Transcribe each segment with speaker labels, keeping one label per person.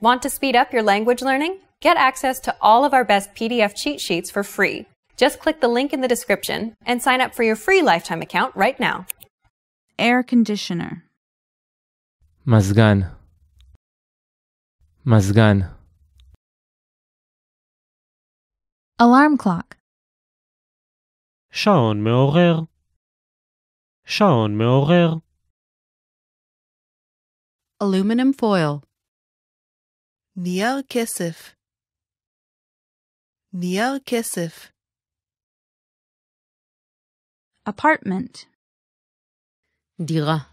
Speaker 1: Want to speed up your language learning? Get access to all of our best PDF cheat sheets for free. Just click the link in the description and sign up for your free lifetime account right now. Air conditioner. Mazgan. Mazgan. Alarm clock. שעון מעורר. שעון מעורר. Aluminum foil. Niar Kesef. Niar Kesef. Apartment. Dira.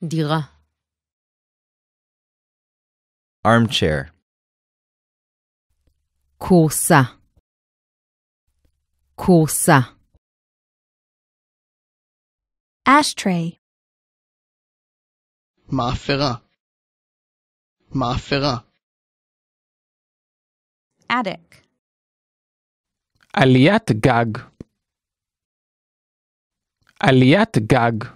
Speaker 1: Dira. Armchair. Kursa. Kursa. Ashtray. Mafera. מאפרה. attic. עליית גג עליית גג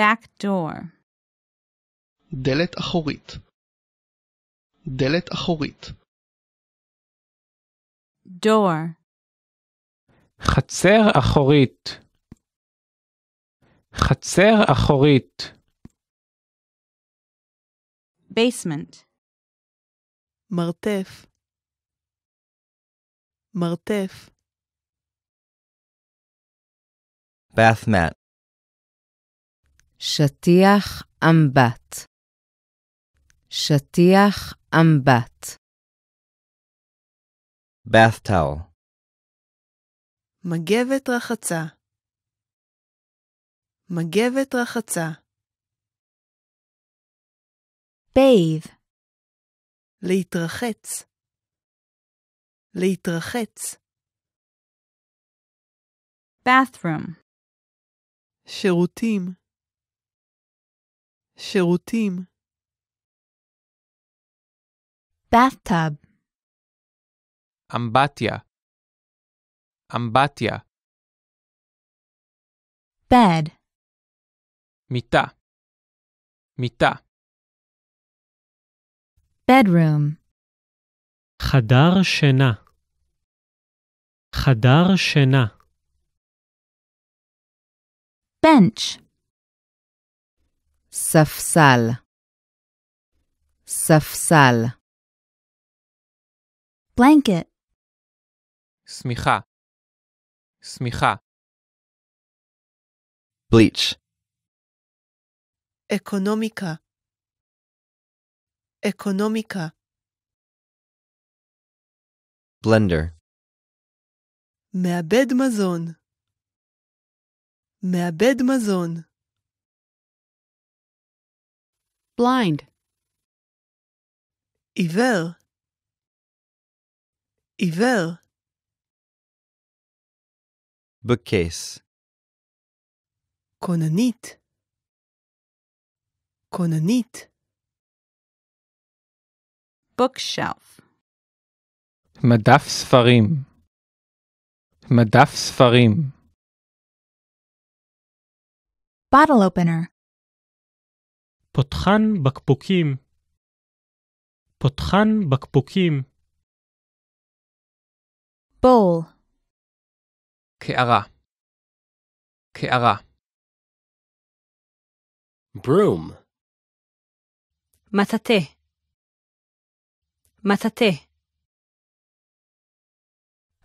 Speaker 1: back door. דלת אחורית דלת אחורית door. חצר אחורית חצר אחורית basement Martef Martef Bath mat Shatiach Ambat Shatiach Ambat Bath towel Magevet Rachatza Magevet Rachatza bathe. להתרחץ. להתרחץ. bathroom. שירותים. שירותים. bathtub. אמבטיה. אמבטיה. bed. מיטה. מיטה bedroom חדר שינה חדר שינה bench ספסל ספסל blanket שמיכה שמיכה bleach אקונומיקה Economica Blender Meabed Mazon Meabed Mazon Blind Ivel Ivel Bookcase Konanit Konanit bookshelf. Madaf Sfarim. Madaf Sfarim. Bottle opener. Potchan Bakpukim. Potchan Bakpukim. Bowl. Keara. Keara. Broom. Matate. מטאטא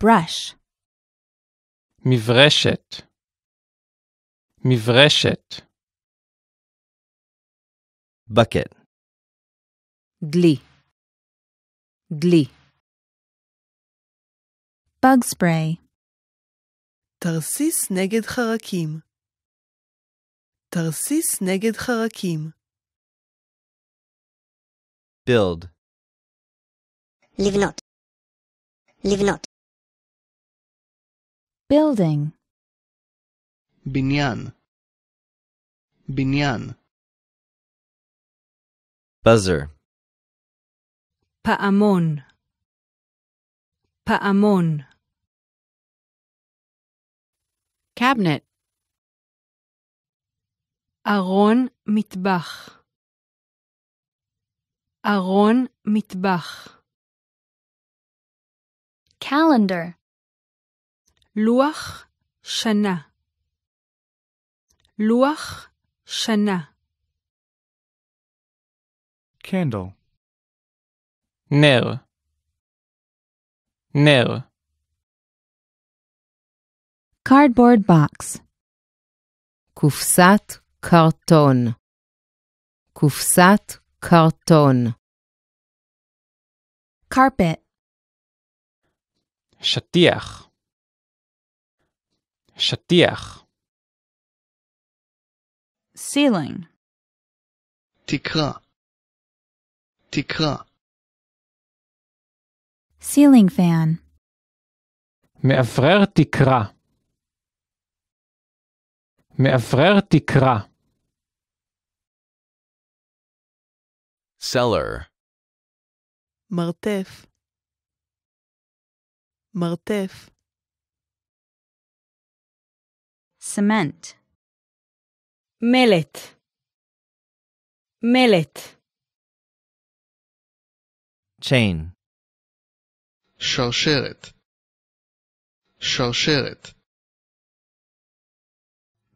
Speaker 1: brush מברשת מברשת bucket דלי דלי bug spray תרסיס נגד חרקים תרסיס נגד חרקים build Live not. Live not. Building. Binyan. Binyan. Buzzer. Pa'amon. Pa'amon. Cabinet. Aron mitbach. Aron mitbach calendar. Luach Shana. Luach Shana. Candle. Nel. Nel. Cardboard box. Kufsat carton. Kufsat carton. Carpet. Shatiach. Shatiach. Ceiling. Tikra. Tikra. Ceiling fan. Me'afrer tikra. Me'afrer tikra. Cellar. Martef. מרתף cement מלט מלט chain שרשרת שרשרת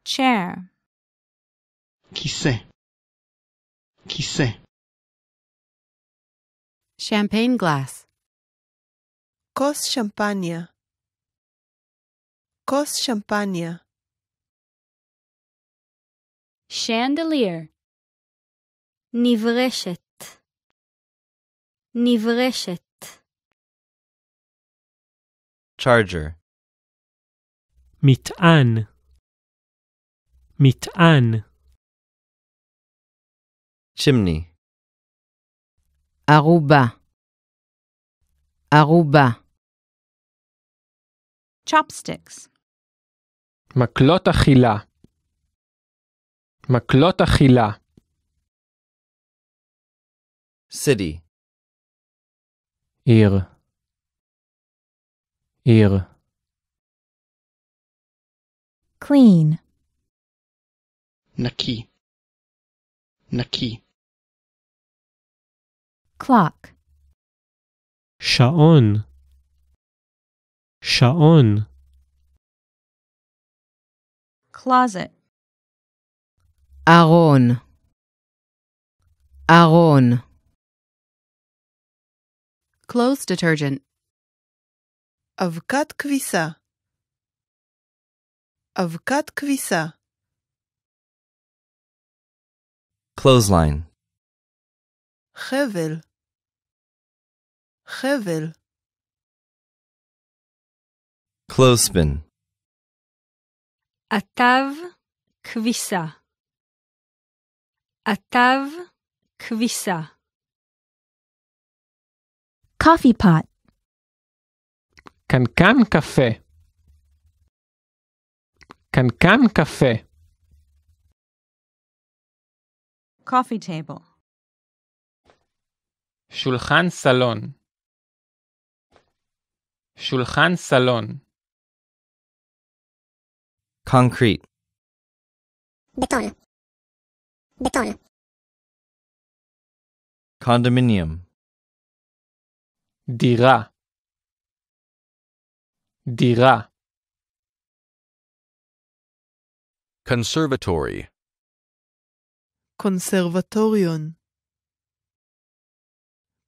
Speaker 1: chair כיסא כיסא champagne glass Cos champagne. Cos champagne. Chandelier. Nivreshet. Nivreshet. Charger. Mit'an. Mit'an. Chimney. Aruba. Aruba chopsticks. מקלות אכילה. מקלות אכילה. city, עיר. עיר. clean, נקי, נקי, clock, שעון. Shaon Closet Aron Aron Clothes detergent Avkat kvisa Avkat kvisa Clothesline Hevel Hevel Clothespin. Atav kvissa. Atav kvissa. Coffee pot. Kankan cafe. Kankan cafe. Coffee table. Shulchan salon. Shulchan salon concrete beton beton condominium dira dira conservatory Conservatorium.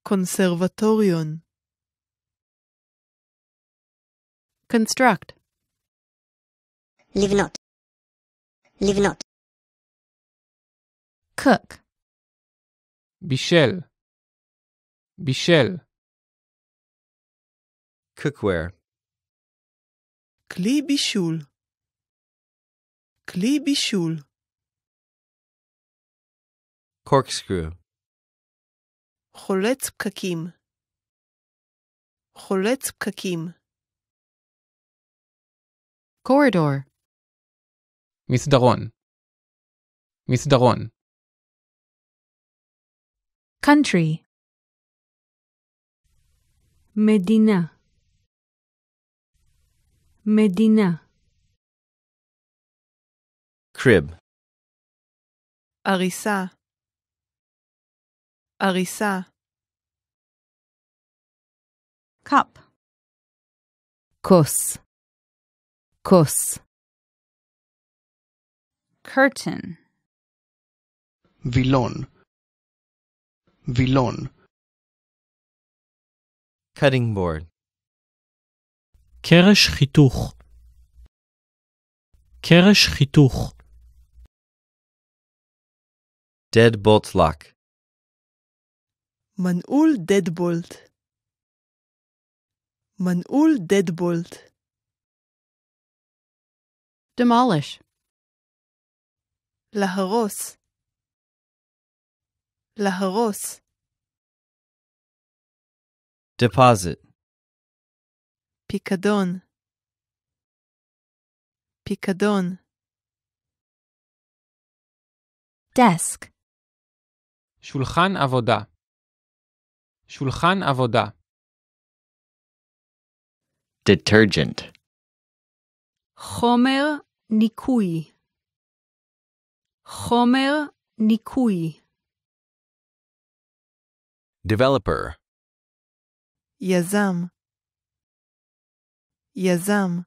Speaker 1: Conservatorium. construct Live not. Live not. Cook. Bichel. Bichel. Cookware. Kli bishul. Kli bishul. Corkscrew. Cholet pkakim. Cholet pkakim. Corridor. מסדרון מסדרון country מדינה מדינה crib עריסה עריסה cup כוס כוס curtain vilon vilon cutting board Keresh chituch. Keresh chituch. deadbolt lock Manul deadbolt Manul deadbolt demolish להרוס, להרוס. Deposit. פיקדון, פיקדון. Desk. שולחן עבודה. שולחן עבודה. Detergent. חומר ניקוי. חומר ניקוי. Developer. יזם. יזם.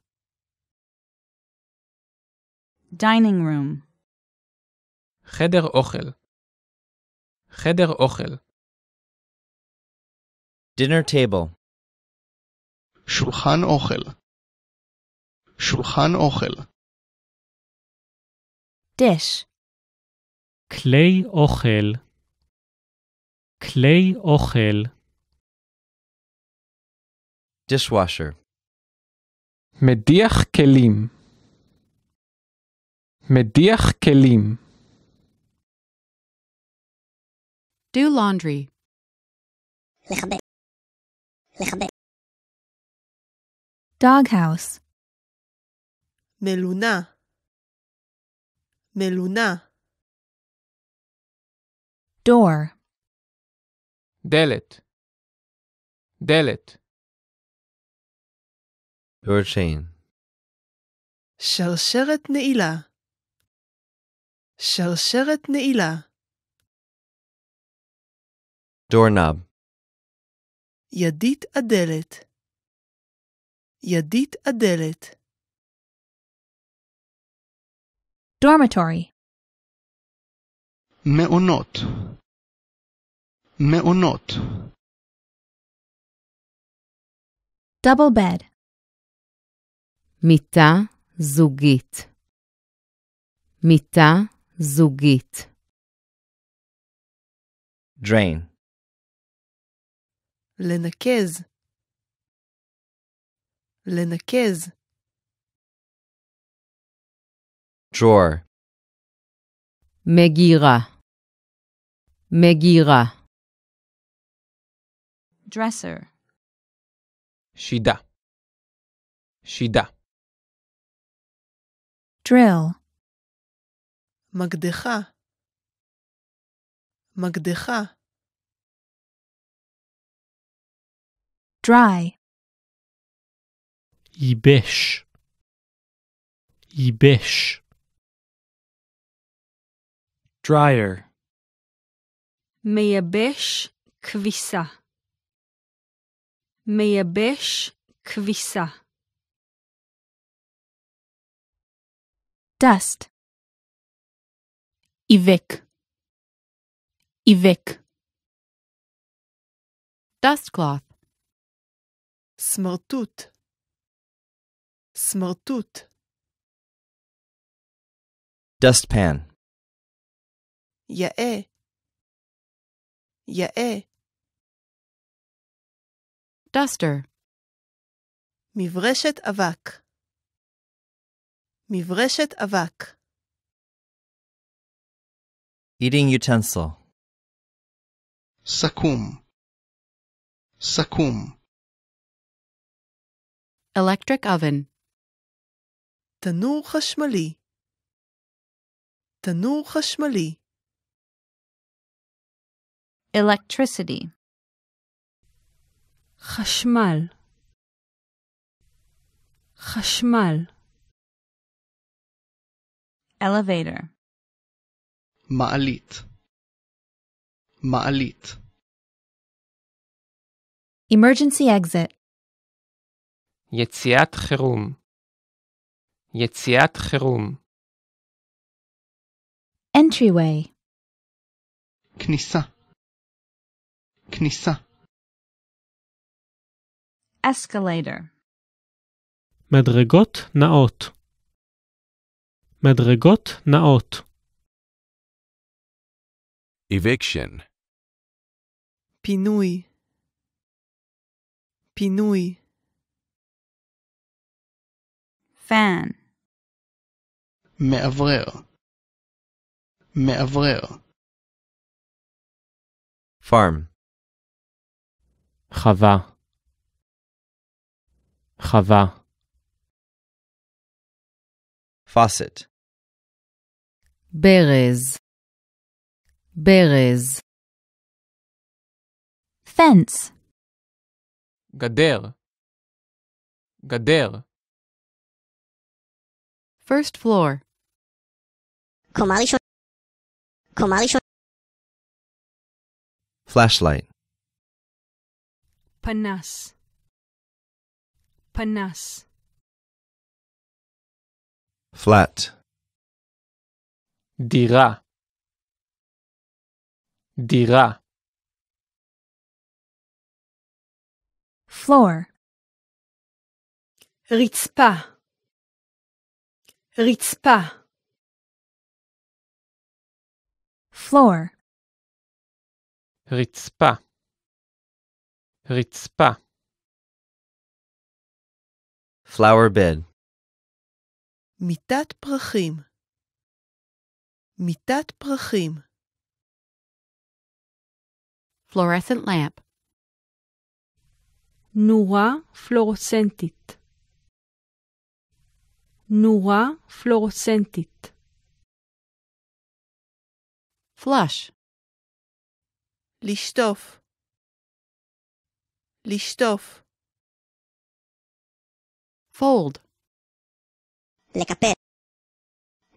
Speaker 1: Dining room. חדר אוכל. חדר אוכל. Dinner table. שולחן אוכל. שולחן אוכל. Dish clay ochel clay ochel dishwasher mediach kelim mediach kelim do laundry doghouse meluna meluna door Delit. Delit. door chain shalsharat neila shalsharat neila knob. yadit adelit. yadit adelit. dormitory meunot me un not. Double bed. Mita zugit. Mita zugit. Drain. Lenakez. Lenakez. Drawer. Megira. Megira dresser. Shida. Shida. Drill. Magdecha. Magdecha. Dry. Yibesh. Yibesh. Dryer. Meyabesh kvisa. מייבש כביסה. dust איבק איבק dust cloth סמרטוט סמרטוט dustpan יאה יאה Duster. Mivreshet avak. Mivreshet avak. Eating utensil. Sakum. Sakum. Electric oven. Tanur chashmali. Tanur chashmali. Electricity. חשמל חשמל elevator מעלית מעלית emergency exit יציאת חירום יציאת חירום entryway כניסה כניסה escalator. Madregot naot. Madregot naot. Eviction. Pinui. Pinui. Fan. Meavreo. Meavreo. Farm. Chava. חווה faucet ברז ברז fence, גדר, גדר, first floor, קומה ראשונה, קומה ראשונה, flashlight, panas, Panas. Flat. Dira. Dira. Floor. Ritzpa. Ritzpa. Floor. Ritzpa. Ritzpa flower bed. Mitat prachim. Mitat prachim. Fluorescent lamp. Noa fluorescentit. Noa fluorescentit. Flush. Lichtof. Lichtof fold. Le capet.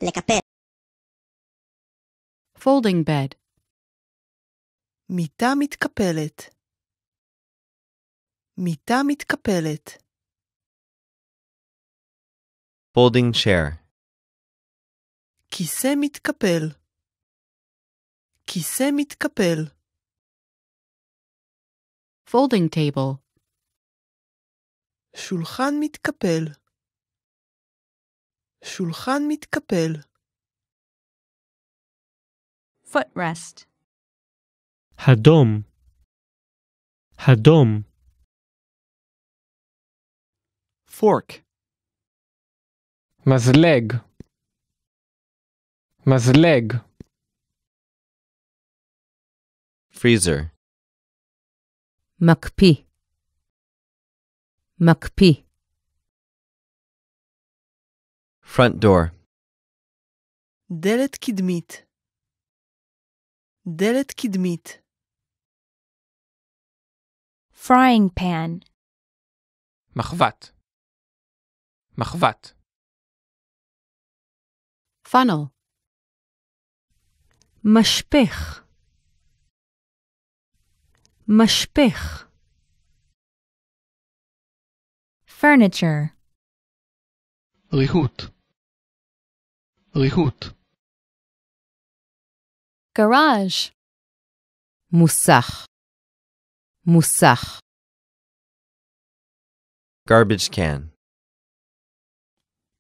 Speaker 1: Le capet. Folding bed. Mita mitkapelet. Mita mitkapelet. Folding chair. Kise mitkapel. Kise mitkapel. Folding table. שולחן מתקפל. שולחן מתקפל. footrest. הדום. הדום. fork. מזלג. מזלג. freezer. מקפיא. מקפיא. front door. דלת קדמית. דלת קדמית. frying pan. מחבת. מחבת. funnel. משפך. משפך. Furniture. Rihut. Rihut. Garage. Musach. Musach. Garbage can.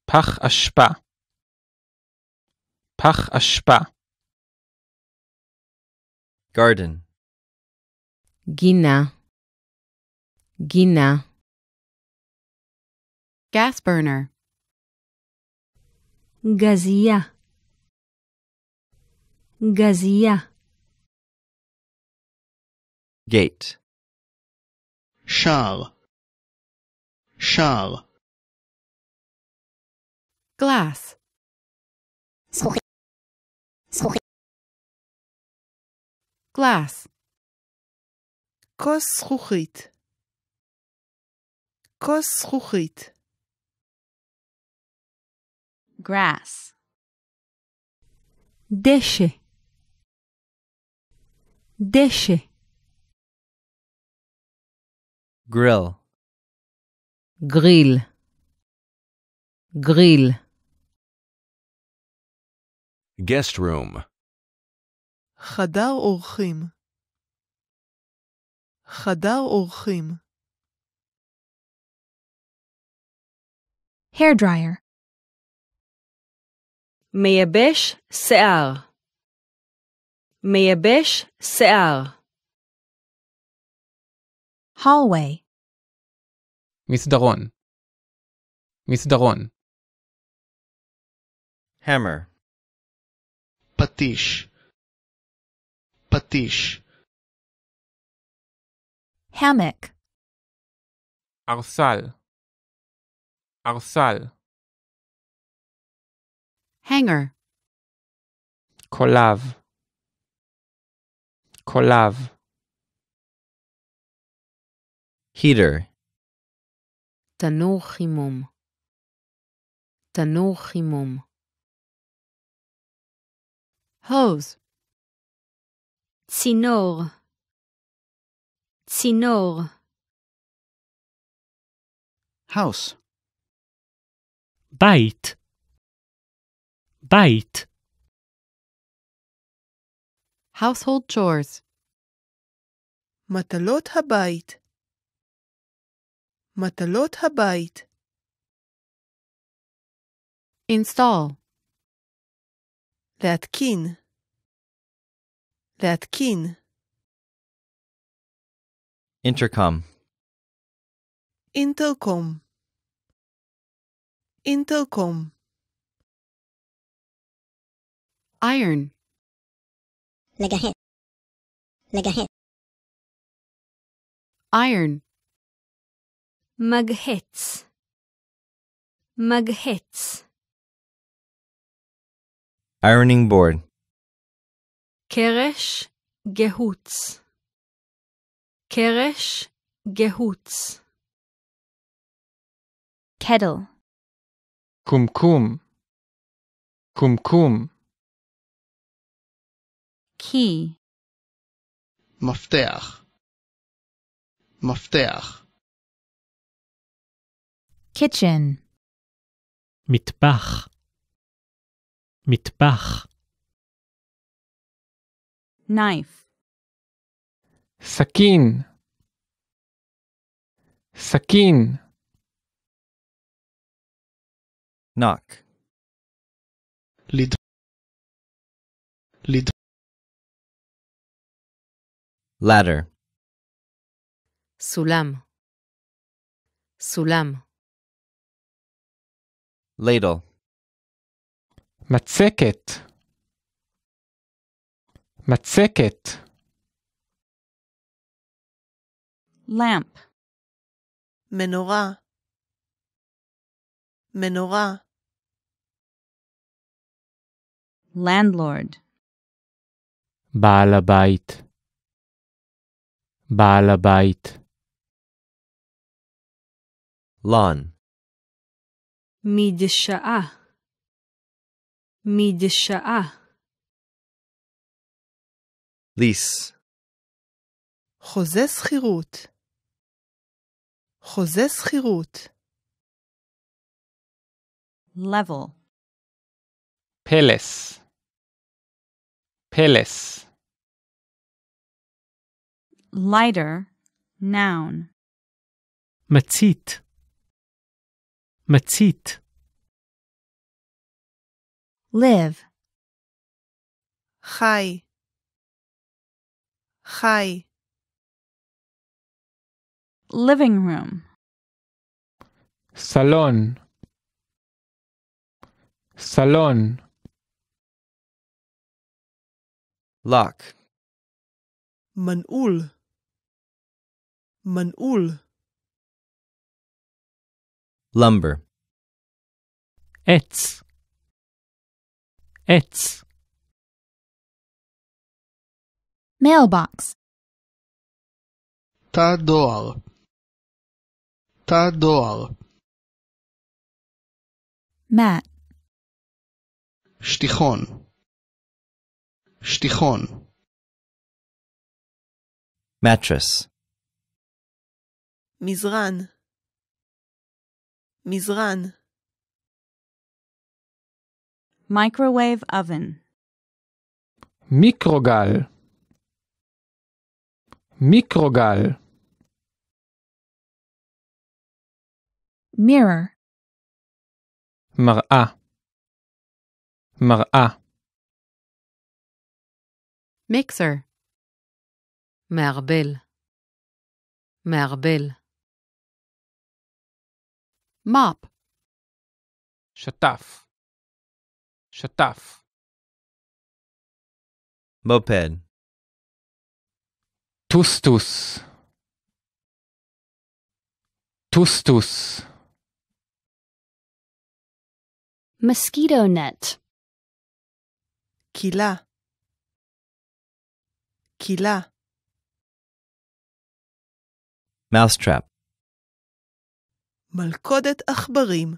Speaker 1: Pach ashpa. Pach ashpa. Garden. Gina. Gina. Gas burner. Gazia. Gazia. Gate. Şal. Şal. Glass. Sorry. Sorry. Glass. Kost Kost grass. Deshe. Deshe. Grill. Grill. Grill. Guest room. Chadar orchim. Chadar orchim. Hair dryer. מייבש שיער. מייבש שיער. hallway. מסדרון. מסדרון. hammer. פטיש. פטיש. hammock. ארסל. ארסל hanger kolav kolav heater tanur chimum hose Tsinor. Tsinor. house Bite. Bite. Household chores. Matalot habait. Matalot habait. Install. להתקין. להתקין. Intercom. Intercom. Intercom iron. Megahead. Megahead. Iron. Magheads. Magheads. Ironing board. Keresh gehutz. Keresh gehutz. Kettle. Kumkum. Kumkum. Kum key مفتاح مفتاح kitchen מטבח מטבח knife סכין סכין knock לד... לד ladder Sulam. Sulam. ladle Matseket. Matseket. lamp menorah menorah landlord בעל בעל הבית. לון. מדשאה. מדשאה. ליס. חוזה שכירות. חוזה שכירות. level. פלס. פלס. lighter, noun. Matzit. Matzit. live. Chai. Chai. living room. Salon. Salon. lock. Manul manul lumber etz etz mailbox tadol tadol mat shtichon shtichon mattress מזרן, מזרן. microwave oven. Mikrogall. Mikrogall. Mirror. מראה. מראה. Mixer. מערבל. מערבל mop shataf shataf moped tustus tustus mosquito net kila kila mousetrap מלכודת עכברים.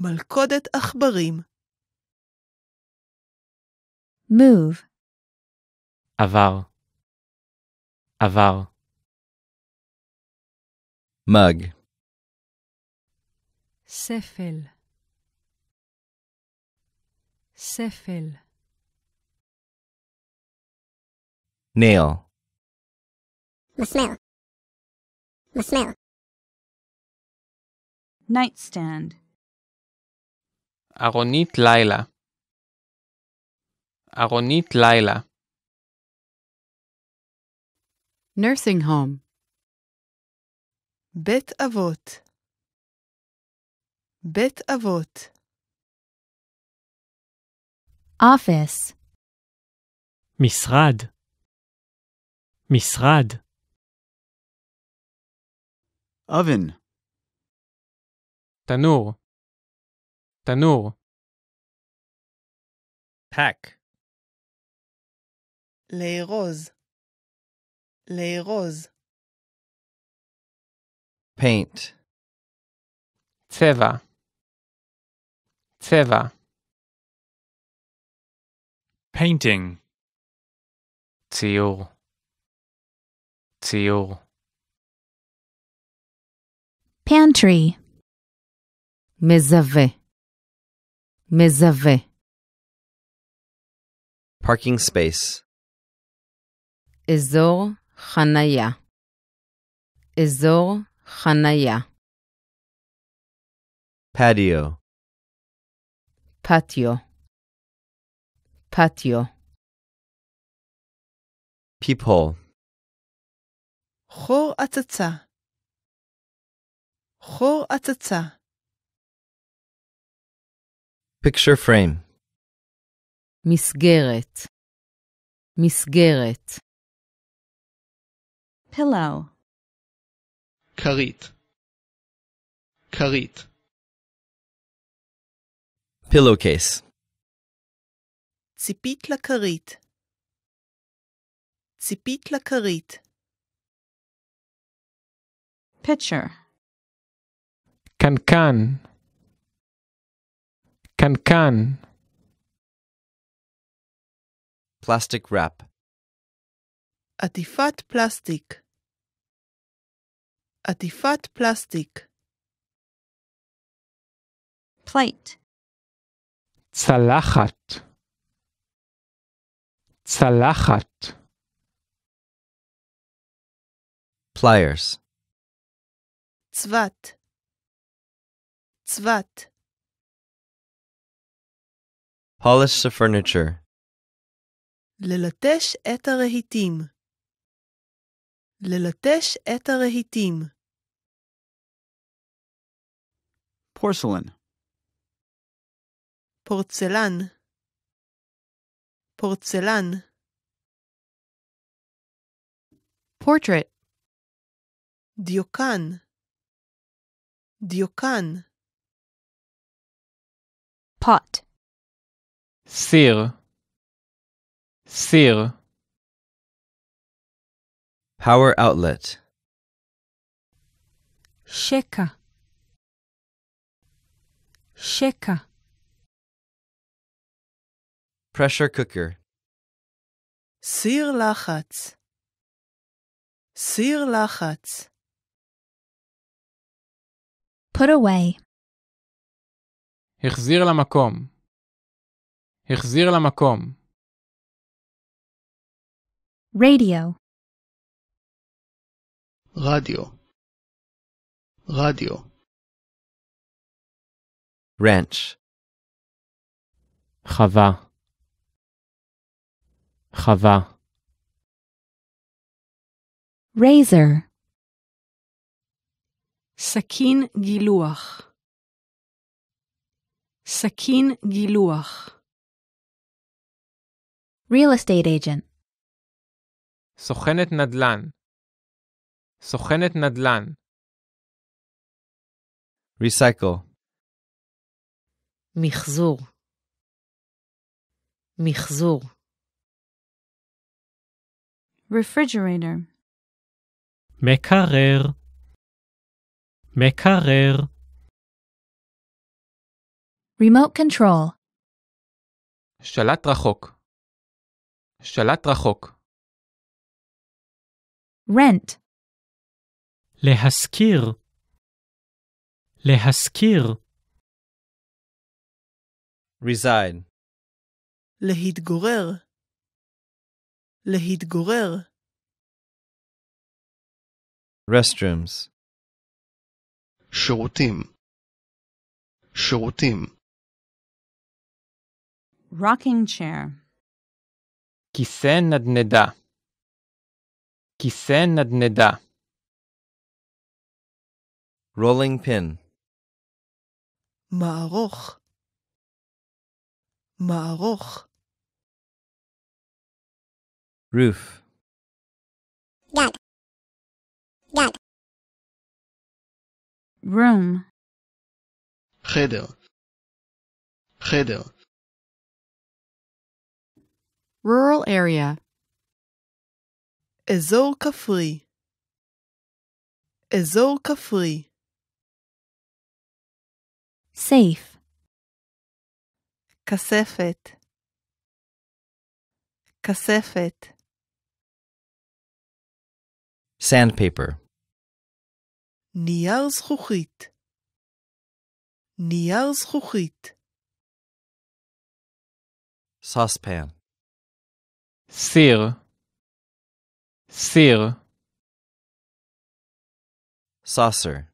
Speaker 1: מלכודת עכברים. move. עבר. עבר. מג. ספל. ספל. נאו. מסמר. מסמר. Nightstand. Aronit Laila. Aronit Laila. Nursing home. Bet Avot. Bet Avot. Office. Misrad. Misrad. Oven. Tanur. Tanur. Pack. Les roses. Les roses. Paint. Tseva. Tseva. Painting. Tziur. Tziur. Pantry. Mezave. Mezave. Parking space. Ezor Hanaya. Ezor Hanaya. Patio. Patio. Patio. People. Ho atata. Ho atata picture frame. מסגרת, מסגרת. pillow. כרית, כרית. pillowcase. ציפית לכרית. ציפית לכרית. pitcher. קנקן. Cancan. Plastic wrap. Atifat plastic. Atifat plastic. Plate. Zalachat. Zalachat. Pliers. Zvat. Zvat. Polish the furniture. Lilatesh et rehitim. Lilatesh et rehitim. Porcelain. Porcelan. Porcelan. Portrait. Diokan. Diokan. Pot. Sir. Sir. Power outlet. Sheka. Sheka. Pressure cooker. Sir lachatz. Sir lachatz. Put away. החזיר למקום. החזיר למקום. רדיו רדיו רדיו ranch חווה חווה razor סכין גילוח סכין גילוח real estate agent, סוכנת נדל"ן, סוכנת נדל"ן, recycle, מחזור, מחזור, refrigerator, מקרר, מקרר, remote control, שלט רחוק, שלט רחוק. rent. להשכיר. להשכיר. resign. להתגורר. להתגורר. restrooms. שירותים. שירותים. rocking chair. Kise nad neda. Rolling pin. Maroch. Maroch. Roof. Gag. Room. Cheder. Cheder rural area. Ezol Kafri. Ezol Kafri. Safe. Kasefet. Kasefet. Sandpaper. Niyaz Khukhit. Niyaz Khukhit. Saucepan ser, ser. Saucer.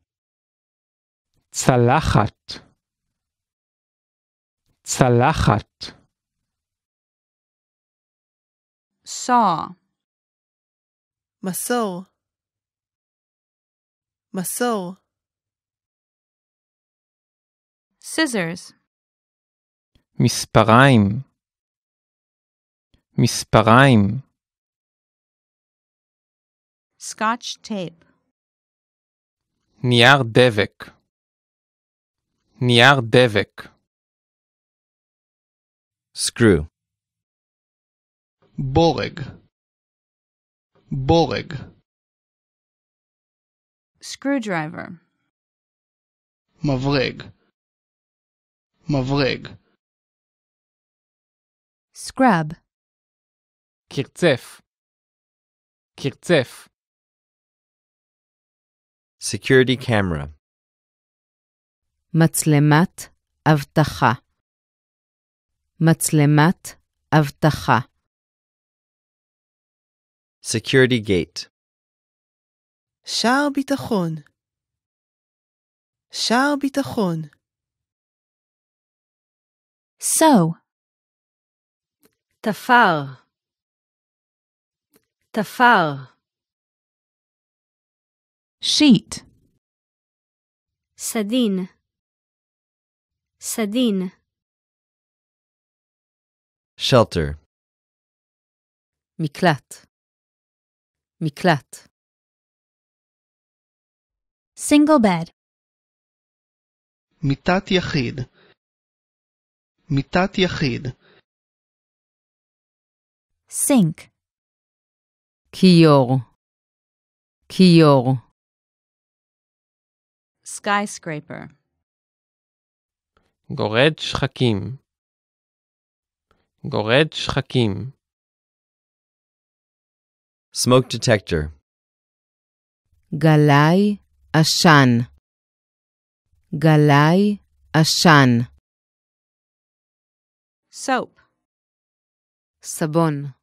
Speaker 1: Zalachat. Zalachat. Saw. Masol. Masol. Scissors. Misparaim. מספריים Scotch tape. נייר דבק נייר דבק Screw. בורג בורג Screwdriver. מברג מברג Scrub. Kirtsef. Kirtsef. Security camera. Matslemat avtacha. Matslemat avtacha. Security gate. Shar bitachon. Shar bitachon. So. Tafar. Tafar. Sheet. Sadin. Sadin. Shelter. Miklat. Miklat. Single bed. Mitat yachid. Mitat yachid. Sink. כיור, כיור. skyscraper. גורד שחקים, גורד שחקים. smoke detector, גלאי עשן, גלאי Ashan. soap. Sabon.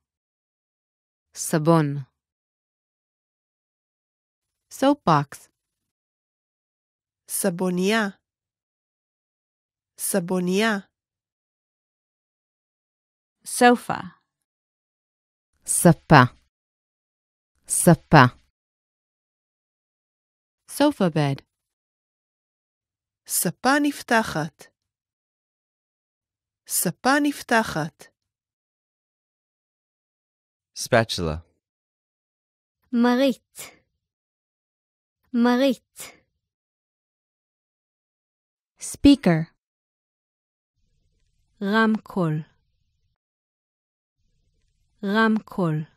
Speaker 1: Sabon. Soapbox. Sabonia. Sabonia. Sofa. Sapa. Sapa. Sofa bed. Sapa niftachat. Sapa niftachat. Spatula. Marit. Marit. Speaker. Ramkol. Ramkol.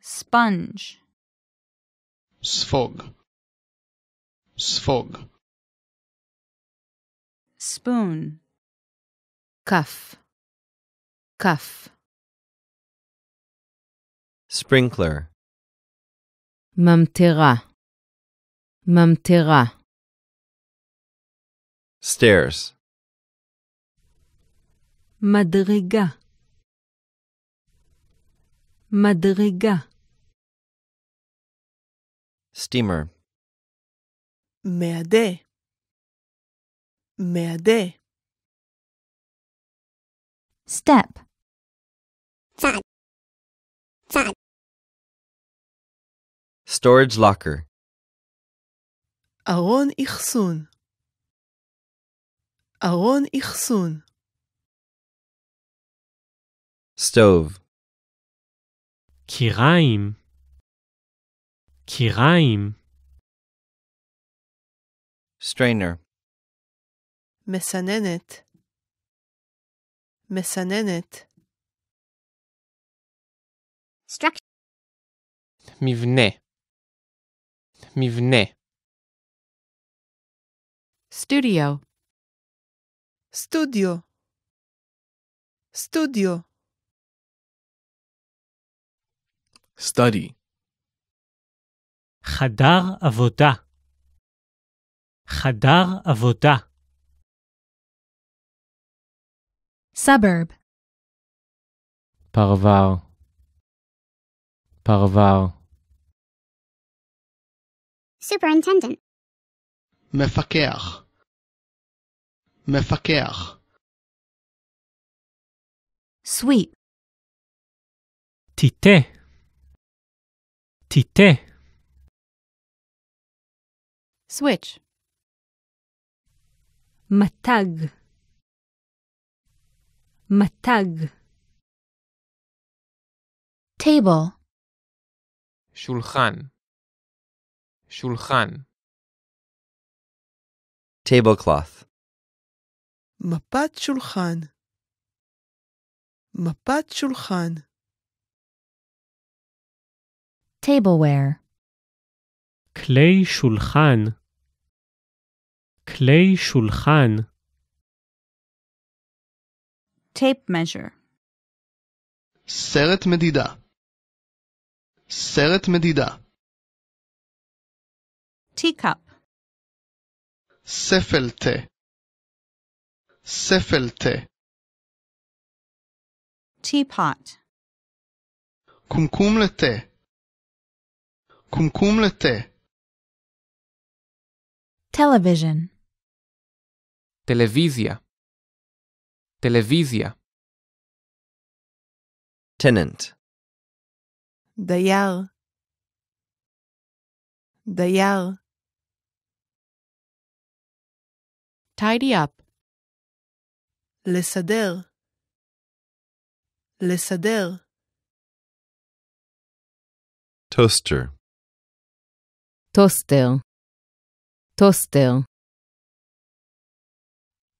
Speaker 1: Sponge. Svog. Svog. Spoon. Cuff cuff sprinkler ממטרה ממטרה stairs Madriga. Madriga. steamer מעדה מעדה step sad, sad. Storage locker. Aron ichsun. Aron ichsun. Stove. Kiraim. Kiraim. Strainer. Mesanenet. Mesanenet structure Mivne Mivne Studio Studio Studio Study Hadar Avoda Hadar Avoda Suburb Parvar פרבר Superintendent מפקח מפקח sweep תיטה תיטה switch מתג מתג table Shulchan. Shulchan. Tablecloth. Mapat Shulchan. Mapat Shulchan. Tableware. Clay Shulchan. Clay Shulchan. Tape measure. Seret medida. סרט מדידה. teacup. ספל תה. ספל תה. teapot. קומקום לתה. קומקום לתה. television. טלוויזיה. טלוויזיה. tenant. Dayal. Dayal. Tidy up. לסדר. לסדר. Toaster. Toaster. Toaster.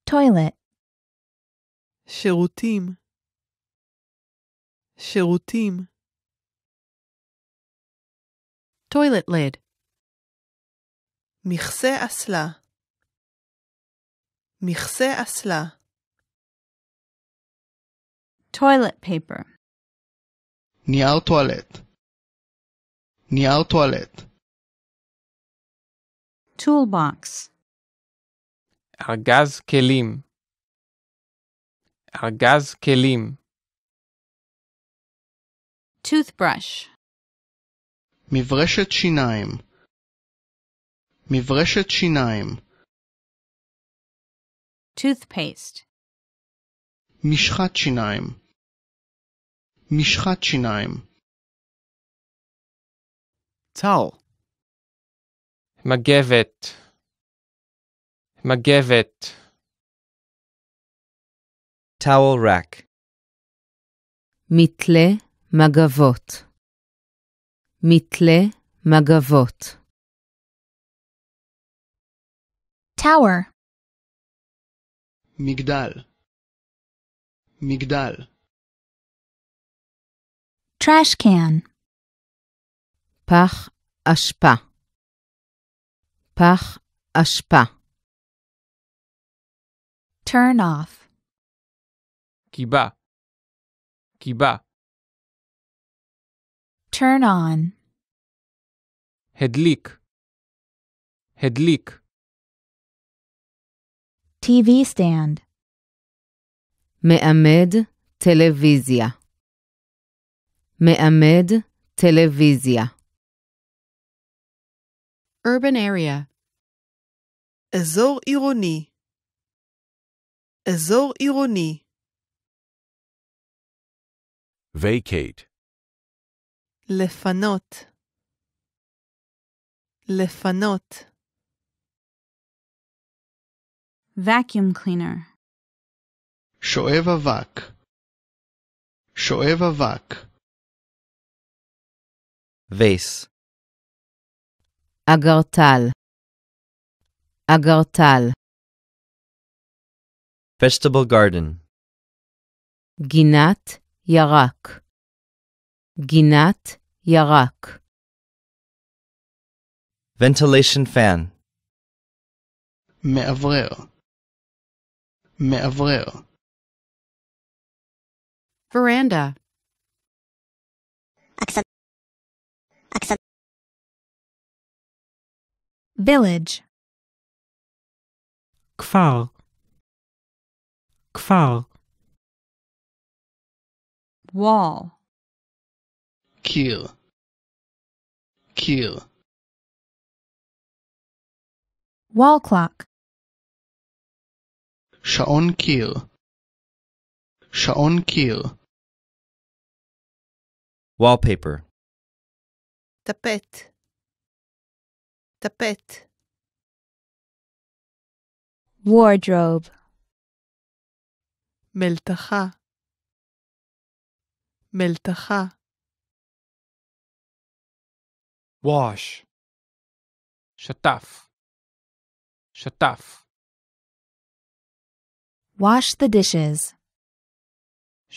Speaker 1: Toilet. שירותים. שירותים. Toilet lid. Mikse asla. Mikse asla. Toilet paper. Nial toilet. Nial toilet. Toolbox. Argaz kelim. Argaz kelim. Toothbrush. מברשת שיניים מברשת שיניים toothpaste משחת שיניים משחת שיניים towel מגבת מגבת towel rack מתלה מגבות מתלה מגבות. tower מגדל מגדל trash can פח אשפה פח אשפה turn off קיבה קיבה turn on. Hedlik. Hedlik. TV stand. Me'amed televisia. Me'amed televisia. Urban area. Azor ironi. Azor ironi. Vacate. לפנות, לפנות. vacuum cleaner. שואב אבק, שואב אבק. vase, אגרטל, אגרטל. vegetable garden, גינת ירק, גינת ירק. Ventilation fan. מאוורר. מאוורר. Veranda. אקסד. אקסד. Village. כפר. כפר. Wall kill kill wall clock shaun kill shaun kill wallpaper tapet tapet wardrobe meltaha meltaha wash shataf shataf wash the dishes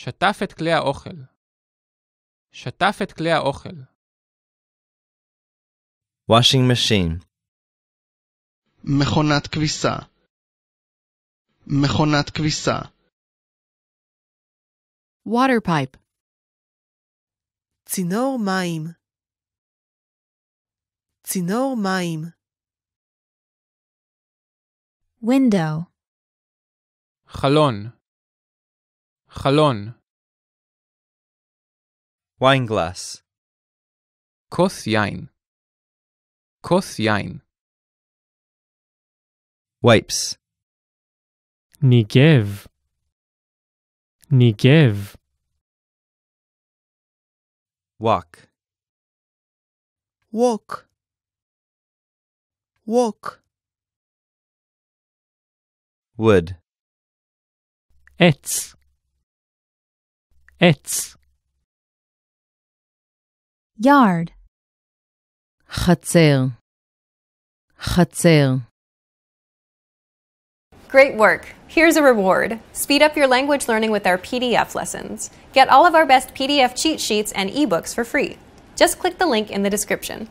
Speaker 1: shataf et klei ochel shataf et klei ochel washing machine מכונת כביסה מכונת כביסה water pipe צינור maim. צינור מים. window, חלון, חלון, wine glass, כוס יין, כוס יין, wipes, ניגב, ניגב, walk, walk, walk Wood. it's it's yard חצר חצר Great work. Here's a reward. Speed up your language learning with our PDF lessons. Get all of our best PDF cheat sheets and ebooks for free. Just click the link in the description.